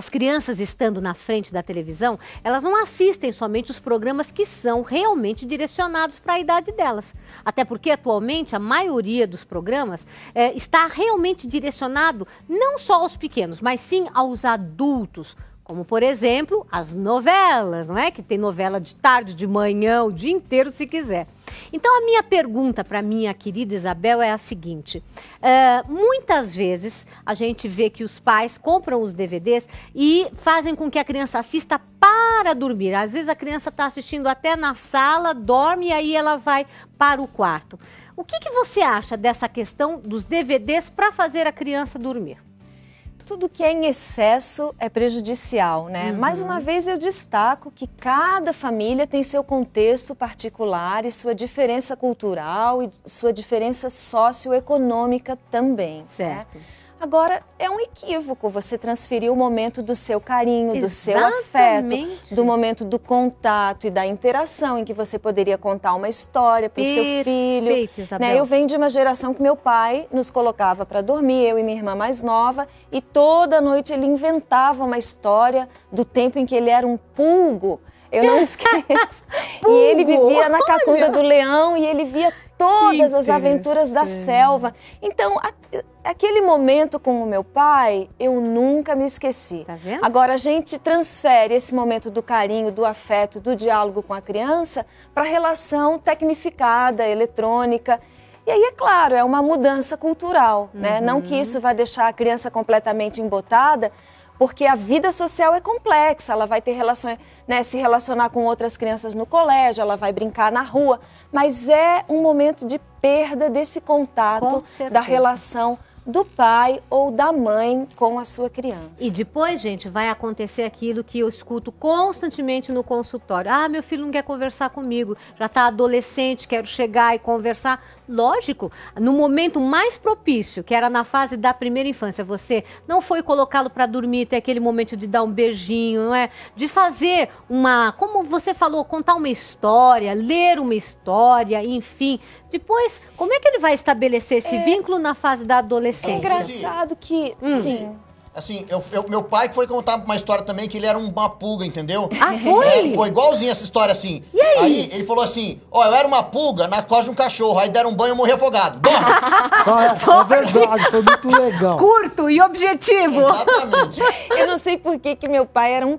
As crianças estando na frente da televisão, elas não assistem somente os programas que são realmente direcionados para a idade delas. Até porque, atualmente, a maioria dos programas é, está realmente direcionado não só aos pequenos, mas sim aos adultos. Como, por exemplo, as novelas, não é? Que tem novela de tarde, de manhã, o dia inteiro, se quiser. Então, a minha pergunta para minha querida Isabel é a seguinte: uh, muitas vezes a gente vê que os pais compram os DVDs e fazem com que a criança assista para dormir. Às vezes a criança está assistindo até na sala, dorme e aí ela vai para o quarto. O que, que você acha dessa questão dos DVDs para fazer a criança dormir? tudo que é em excesso é prejudicial, né? Uhum. Mais uma vez eu destaco que cada família tem seu contexto particular e sua diferença cultural e sua diferença socioeconômica também. Né? Certo. Né? Agora, é um equívoco você transferir o momento do seu carinho, Exatamente. do seu afeto, do momento do contato e da interação em que você poderia contar uma história para o seu filho. Né? Eu venho de uma geração que meu pai nos colocava para dormir, eu e minha irmã mais nova, e toda noite ele inventava uma história do tempo em que ele era um pulgo eu não esqueço. e ele vivia na cacunda do leão e ele via todas as aventuras da selva. Então, a, aquele momento com o meu pai, eu nunca me esqueci. Tá vendo? Agora, a gente transfere esse momento do carinho, do afeto, do diálogo com a criança para a relação tecnificada, eletrônica. E aí, é claro, é uma mudança cultural, né? Não que uhum. isso vai deixar a criança completamente embotada, porque a vida social é complexa, ela vai ter relações, né, se relacionar com outras crianças no colégio, ela vai brincar na rua, mas é um momento de perda desse contato, da relação do pai ou da mãe com a sua criança. E depois, gente, vai acontecer aquilo que eu escuto constantemente no consultório. Ah, meu filho não quer conversar comigo, já está adolescente, quero chegar e conversar. Lógico, no momento mais propício, que era na fase da primeira infância, você não foi colocá-lo para dormir, ter aquele momento de dar um beijinho, não é? De fazer uma, como você falou, contar uma história, ler uma história, enfim. Depois, como é que ele vai estabelecer esse é... vínculo na fase da adolescência? É engraçado que, hum. sim, Assim, eu, eu, meu pai foi contar uma história também que ele era uma pulga, entendeu? Ah, é, foi? É, foi igualzinho essa história assim. E aí? aí ele falou assim: ó, eu era uma pulga na costa de um cachorro, aí deram um banho e eu morri afogado. Bom! É, é, verdade, foi muito legal. Curto e objetivo. Exatamente. Eu não sei por que, que meu pai era um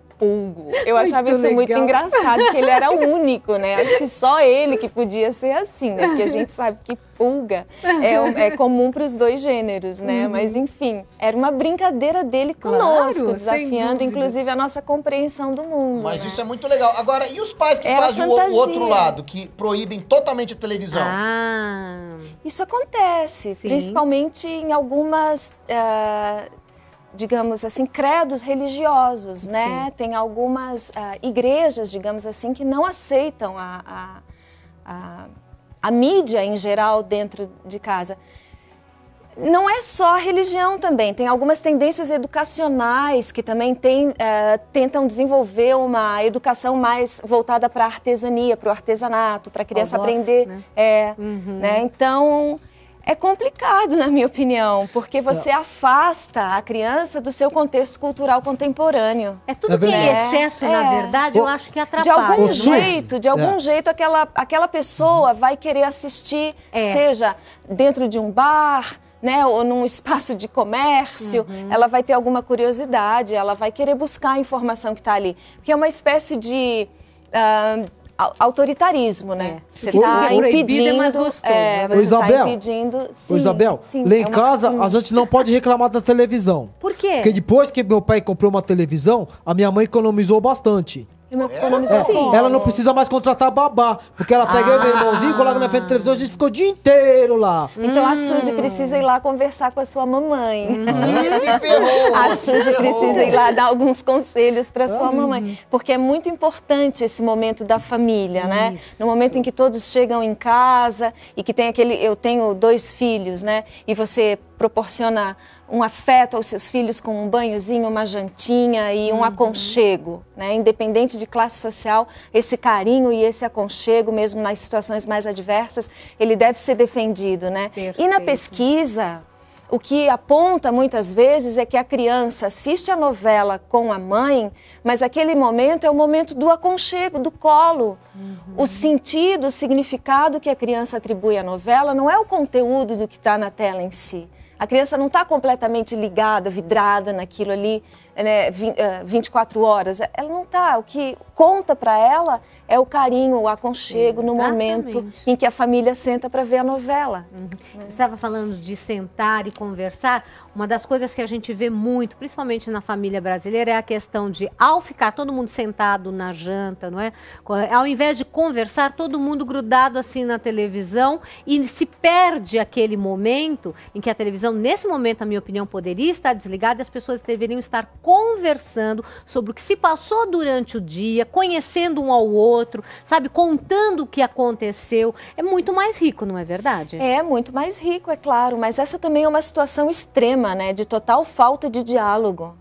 eu achava isso legal. muito engraçado, que ele era o único, né? Acho que só ele que podia ser assim, né? Porque a gente sabe que pulga é, é comum para os dois gêneros, né? Uhum. Mas enfim, era uma brincadeira dele conosco, claro, desafiando inclusive a nossa compreensão do mundo. Mas né? isso é muito legal. Agora, e os pais que era fazem o outro lado, que proíbem totalmente a televisão? Ah. Isso acontece, Sim. principalmente em algumas. Uh, digamos assim, credos religiosos, né? Sim. né? Tem algumas uh, igrejas, digamos assim, que não aceitam a, a, a, a mídia em geral dentro de casa não é só a religião também, tem algumas tendências educacionais que também tem, uh, tentam desenvolver uma educação mais voltada para a artesania, para o artesanato, para a criança aprender. Né? É, uhum. né? Então, é complicado, na minha opinião, porque é. você afasta a criança do seu contexto cultural contemporâneo. É tudo é que é excesso, é. na verdade, eu acho que atrapalha. De algum o jeito, de algum é. jeito, aquela, aquela pessoa uhum. vai querer assistir, é. seja dentro de um bar, né, ou num espaço de comércio, uhum. ela vai ter alguma curiosidade, ela vai querer buscar a informação que está ali. Porque é uma espécie de. Uh, autoritarismo, né? É. Você está é é impedindo. gostoso, é, você tá Isabel, tá impedindo. Sim, Isabel, sim, lá em é uma, casa sim. a gente não pode reclamar da televisão. Por quê? Porque depois que meu pai comprou uma televisão, a minha mãe economizou bastante. É, ela não precisa mais contratar babá, porque ela pega ah. meu irmãozinho, coloca na frente da televisão, a gente ficou o dia inteiro lá. Então hum. a Suzy precisa ir lá conversar com a sua mamãe. Hum. a Suzy precisa ir lá dar alguns conselhos para sua hum. mamãe, porque é muito importante esse momento da família, né? Isso. No momento em que todos chegam em casa e que tem aquele, eu tenho dois filhos, né? E você proporcionar um afeto aos seus filhos com um banhozinho, uma jantinha e um uhum. aconchego. Né? Independente de classe social, esse carinho e esse aconchego, mesmo nas situações mais adversas, ele deve ser defendido. Né? Perfeito. E na pesquisa, o que aponta muitas vezes é que a criança assiste a novela com a mãe, mas aquele momento é o momento do aconchego, do colo. Uhum. O sentido, o significado que a criança atribui à novela não é o conteúdo do que está na tela em si. A criança não está completamente ligada, vidrada naquilo ali né, 24 eh, horas. Ela não está. O que conta para ela é o carinho, o aconchego Exatamente. no momento em que a família senta para ver a novela. Uhum. Né? estava falando de sentar e conversar. Uma das coisas que a gente vê muito, principalmente na família brasileira, é a questão de, ao ficar todo mundo sentado na janta, não é? Ao invés de conversar, todo mundo grudado assim na televisão e se perde aquele momento em que a televisão, nesse momento, na minha opinião, poderia estar desligada e as pessoas deveriam estar conversando sobre o que se passou durante o dia, conhecendo um ao outro, sabe, contando o que aconteceu, é muito mais rico, não é verdade? É muito mais rico, é claro, mas essa também é uma situação extrema, né, de total falta de diálogo.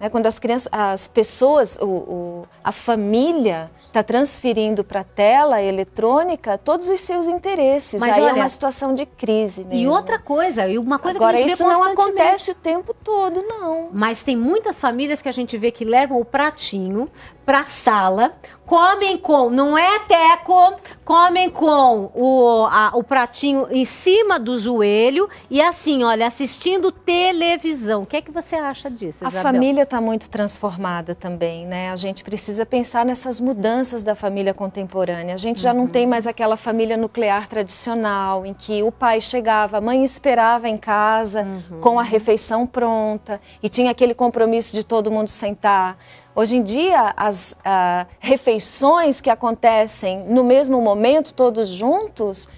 É quando as crianças, as pessoas, o, o, a família está transferindo para a tela eletrônica todos os seus interesses. Mas Aí é olha, é uma situação de crise mesmo. E outra coisa, e uma coisa Agora, que a gente isso não acontece o tempo todo, não. Mas tem muitas famílias que a gente vê que levam o pratinho para a sala, comem com, não é teco, comem com o, a, o pratinho em cima do joelho e assim, olha, assistindo televisão. O que é que você acha disso, Isabel? A família está muito transformada também, né? A gente precisa pensar nessas mudanças da família contemporânea. A gente já uhum. não tem mais aquela família nuclear tradicional, em que o pai chegava, a mãe esperava em casa uhum. com a uhum. refeição pronta e tinha aquele compromisso de todo mundo sentar. Hoje em dia, as ah, refeições que acontecem no mesmo momento, todos juntos,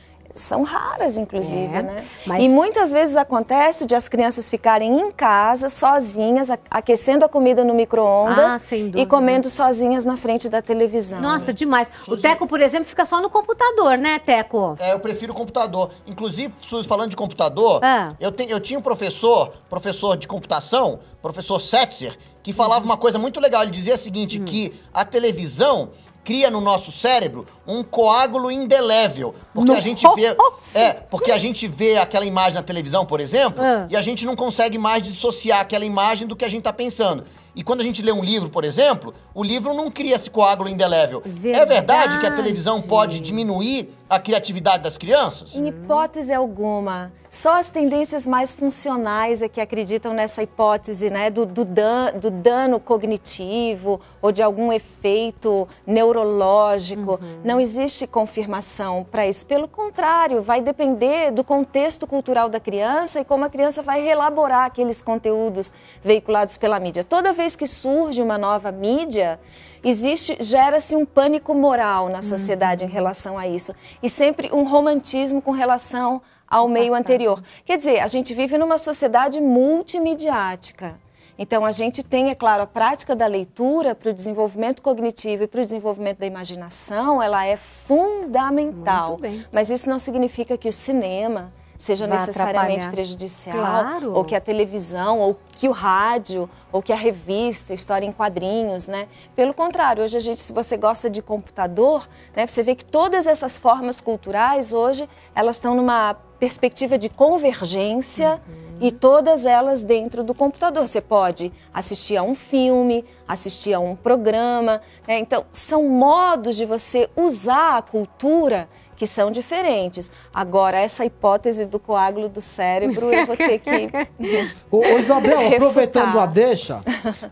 são raras, inclusive, é, né? Mas... E muitas vezes acontece de as crianças ficarem em casa, sozinhas, aquecendo a comida no micro-ondas ah, e comendo sozinhas na frente da televisão. Nossa, né? demais. Suzy... O Teco, por exemplo, fica só no computador, né, Teco? É, eu prefiro o computador. Inclusive, Suzy, falando de computador, ah. eu, te, eu tinha um professor, professor de computação, professor Setzer, que falava uma coisa muito legal. Ele dizia o seguinte, hum. que a televisão cria no nosso cérebro um coágulo indelével. Porque a gente vê. É, porque a gente vê aquela imagem na televisão, por exemplo, ah. e a gente não consegue mais dissociar aquela imagem do que a gente está pensando. E quando a gente lê um livro, por exemplo, o livro não cria esse coágulo indelével. É verdade. É verdade que a televisão pode diminuir a criatividade das crianças? Em hipótese alguma. Só as tendências mais funcionais é que acreditam nessa hipótese né, do, do, dan, do dano cognitivo ou de algum efeito neurológico. Uhum. Não não existe confirmação para isso. Pelo contrário, vai depender do contexto cultural da criança e como a criança vai relaborar aqueles conteúdos veiculados pela mídia. Toda vez que surge uma nova mídia, existe gera-se um pânico moral na uhum. sociedade uhum. em relação a isso e sempre um romantismo com relação ao meio Passado. anterior. Quer dizer, a gente vive numa sociedade multimediática. Então, a gente tem, é claro, a prática da leitura para o desenvolvimento cognitivo e para o desenvolvimento da imaginação, ela é fundamental. Mas isso não significa que o cinema, seja Vai necessariamente atrapalhar. prejudicial, claro. ou que a televisão, ou que o rádio, ou que a revista, história em quadrinhos, né? Pelo contrário, hoje a gente, se você gosta de computador, né, você vê que todas essas formas culturais hoje elas estão numa perspectiva de convergência uhum. e todas elas dentro do computador. Você pode assistir a um filme, assistir a um programa, né? então são modos de você usar a cultura que são diferentes. Agora, essa hipótese do coágulo do cérebro, eu vou ter que. ô, ô, Isabel, aproveitando a deixa,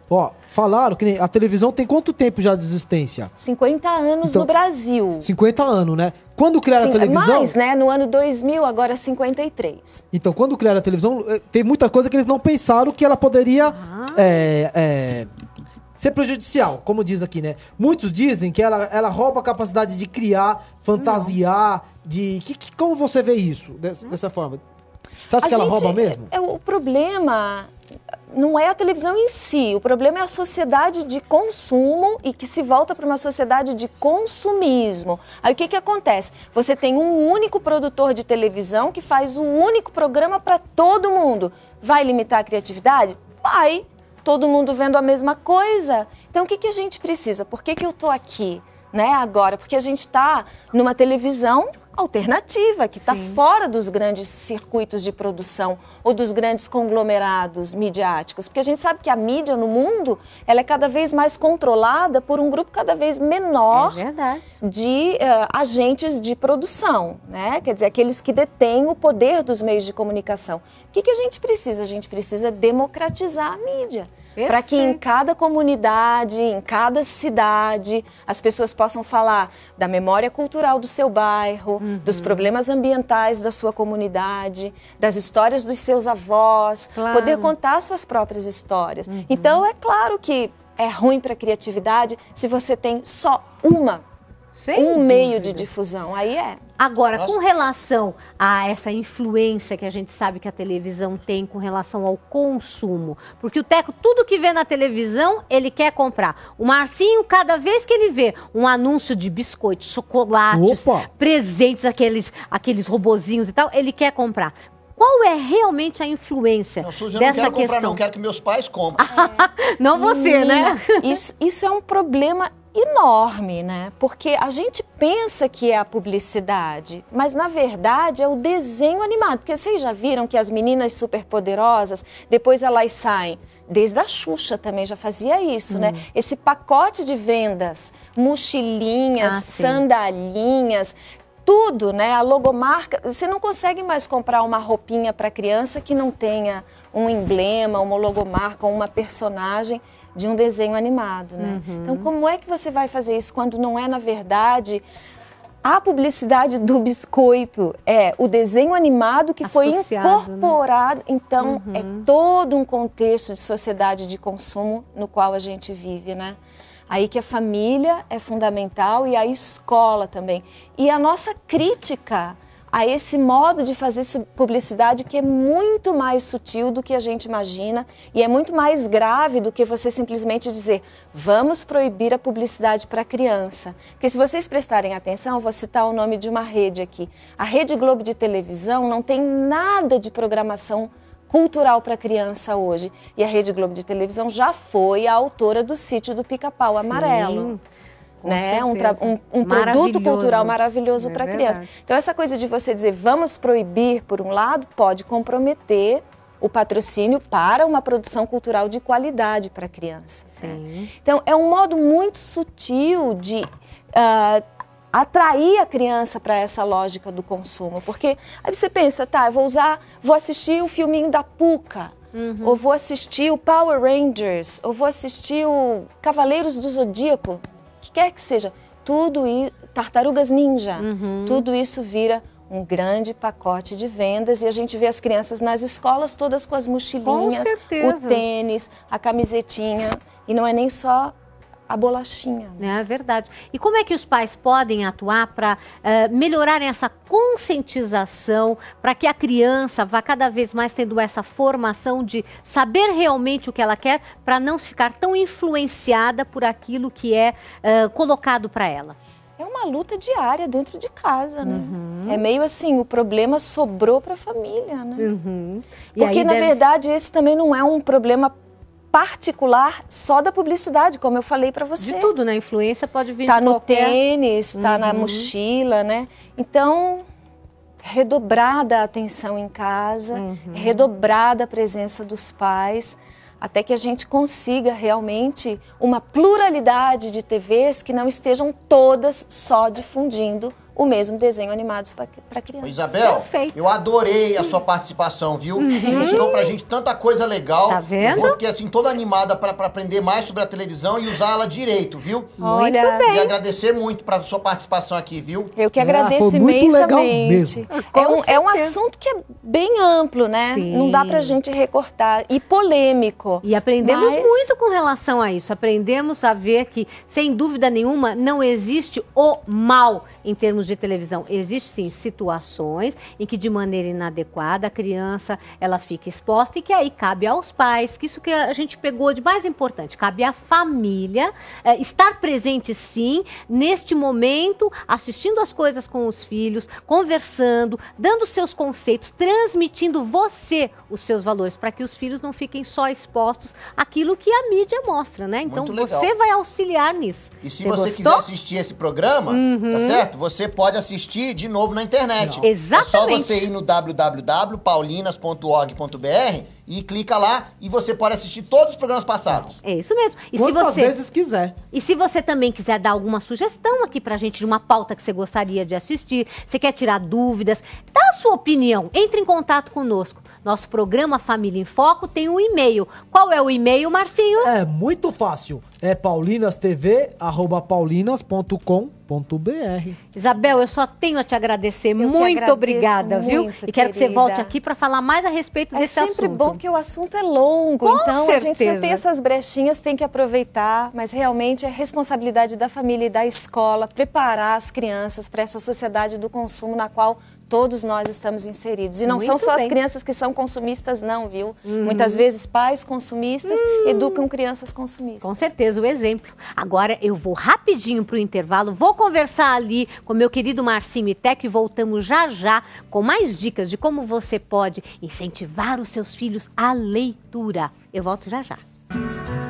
ó, falaram que a televisão tem quanto tempo já de existência? 50 anos então, no Brasil. 50 anos, né? Quando criaram Sim, a televisão. Mais, né? No ano 2000, agora 53. Então, quando criaram a televisão, eh, tem muita coisa que eles não pensaram que ela poderia. Ah. É, é, ser prejudicial, como diz aqui, né? Muitos dizem que ela, ela rouba a capacidade de criar, fantasiar, não. de. Que, que, como você vê isso dessa, hum. dessa forma? Você acha a que gente, ela rouba mesmo? É, é, o problema não é a televisão em si, o problema é a sociedade de consumo e que se volta para uma sociedade de consumismo. Aí o que, que acontece? Você tem um único produtor de televisão que faz um único programa para todo mundo. Vai limitar a criatividade? Vai! todo mundo vendo a mesma coisa. Então, o que, que a gente precisa? Por que, que eu estou aqui né, agora? Porque a gente está numa televisão alternativa, que está fora dos grandes circuitos de produção ou dos grandes conglomerados midiáticos. Porque a gente sabe que a mídia no mundo ela é cada vez mais controlada por um grupo cada vez menor é de uh, agentes de produção, né? quer dizer, aqueles que detêm o poder dos meios de comunicação. O que, que a gente precisa? A gente precisa democratizar a mídia para que em cada comunidade, em cada cidade, as pessoas possam falar da memória cultural do seu bairro, uhum. dos problemas ambientais da sua comunidade, das histórias dos seus avós, claro. poder contar suas próprias histórias. Uhum. Então, é claro que é ruim para a criatividade se você tem só uma, Sem um dúvida. meio de difusão. Aí é. Agora, Nossa. com relação a essa influência que a gente sabe que a televisão tem com relação ao consumo, porque o Teco, tudo que vê na televisão, ele quer comprar. O Marcinho, cada vez que ele vê um anúncio de biscoitos, chocolates, Opa. presentes, aqueles, aqueles robozinhos e tal, ele quer comprar. Qual é realmente a influência não, Suzy, eu dessa não quero questão? Comprar, não quero que meus pais comprem. não você, hum, né? Isso, isso é um problema enorme, né? Porque a gente pensa que é a publicidade, mas na verdade é o desenho animado. Porque vocês já viram que as meninas superpoderosas, depois elas saem. Desde a Xuxa também já fazia isso, né? hum. né? Esse pacote de vendas, mochilinhas, ah, sandalinhas, tudo, né? A logomarca, você não consegue mais comprar uma roupinha para criança que não tenha um emblema, uma logomarca, uma personagem de um desenho animado, né? Uhum. Então, como é que você vai fazer isso quando não é na verdade a publicidade do biscoito é o desenho animado que Associado, foi né? incorporado. Né? Então, é uhum. é todo um contexto de sociedade de consumo no qual a gente vive, né? Aí que a família é fundamental e a escola também. E a nossa crítica a esse modo de fazer publicidade que é muito mais sutil do que a gente imagina e é muito mais grave do que você simplesmente dizer vamos proibir a publicidade para criança. Porque se vocês prestarem atenção, vou citar o nome de uma rede aqui. A Rede Globo de televisão não tem nada de programação cultural para criança hoje. E a Rede Globo de televisão já foi a autora do sítio do Pica-Pau Amarelo. Né? Um, um, um produto cultural maravilhoso é para criança. Então, essa coisa de você dizer vamos proibir, por um lado, pode comprometer o patrocínio para uma produção cultural de qualidade para criança. Né? Então, é um modo muito sutil de uh, atrair a criança para essa lógica do consumo. Porque aí você pensa, tá, eu vou usar, vou assistir o filminho da Puca, uhum. ou vou assistir o Power Rangers, ou vou assistir o Cavaleiros do Zodíaco, que quer que seja. Tudo isso, Tartarugas Ninja, uhum. tudo isso vira um grande pacote de vendas e a gente vê as crianças nas escolas todas com as mochilinhas, com o tênis, a camisetinha. E não é nem só a bolachinha. Né? É verdade. E como é que os pais podem atuar para uh, eh, melhorar essa conscientização, para que a criança vá cada vez mais tendo essa formação de saber realmente o que ela quer, para não ficar tão influenciada por aquilo que é uh, colocado para ela? é uma luta diária dentro de casa, né? Uhum. É meio assim, o problema sobrou para a família, né? Uhum. Porque na deve... verdade esse também não é um problema particular só da publicidade, como eu falei para você. De tudo, né? Influência pode vir tá de qualquer... Tá no tênis, tá uhum. na mochila, né? Então, redobrada a atenção em casa, uhum. redobrada a presença dos pais, até que a gente consiga realmente uma pluralidade de TVs que não estejam todas só difundindo o mesmo desenho animado para crianças. Isabel, Perfeito. eu adorei a sua participação, viu? Uhum. Você ensinou pra gente tanta coisa legal. Tá vendo? Eu vou fiquei assim toda animada para aprender mais sobre a televisão e usá-la direito, viu? Olha. Muito bem. E agradecer muito pra sua participação aqui, viu? Eu que ah, agradeço ah, foi muito imensamente. Legal mesmo. É, um, é um assunto que é bem amplo, né? Sim. Não dá pra gente recortar e polêmico. E aprendemos mas... muito com relação a isso. Aprendemos a ver que, sem dúvida nenhuma, não existe o mal em termos de televisão, existem sim situações em que de maneira inadequada a criança ela fica exposta e que aí cabe aos pais, que isso que a gente pegou de mais importante, cabe à família é, estar presente sim neste momento, assistindo as coisas com os filhos, conversando, dando seus conceitos, transmitindo você os seus valores para que os filhos não fiquem só expostos àquilo que a mídia mostra, né? Então você vai auxiliar nisso. E se você, você quiser assistir esse programa, tá uhum. tá certo? Você pode assistir de novo na internet. Não. Exatamente. É só você ir no www.paulinas.org.br e clica lá e você pode assistir todos os programas passados. É isso mesmo. E Quantas se você vezes quiser. E se você também quiser dar alguma sugestão aqui pra gente de uma pauta que você gostaria de assistir, você quer tirar dúvidas, dá a sua opinião, entre em contato conosco. Nosso programa Família em Foco tem um e-mail. Qual é o e-mail, Martinho? É muito fácil. É paulinastv@paulinas.com.br. Isabel, eu só tenho a te agradecer. Eu muito obrigada, muito, viu? E quero que você volte aqui para falar mais a respeito é desse assunto. É sempre bom que o assunto é longo, Com então certeza. a gente tem essas brechinhas, tem que aproveitar, mas realmente é responsabilidade da família e da escola preparar as crianças para essa sociedade do consumo na qual todos nós estamos inseridos. E não Muito são só bem. as crianças que são consumistas, não, viu? Hum. Muitas vezes pais consumistas hum. educam crianças consumistas. Com certeza, o exemplo. Agora eu vou rapidinho para o intervalo, vou conversar ali com meu querido Marcinho Itec e voltamos já já com mais dicas de como você pode incentivar os seus filhos à leitura. Eu volto já já. Música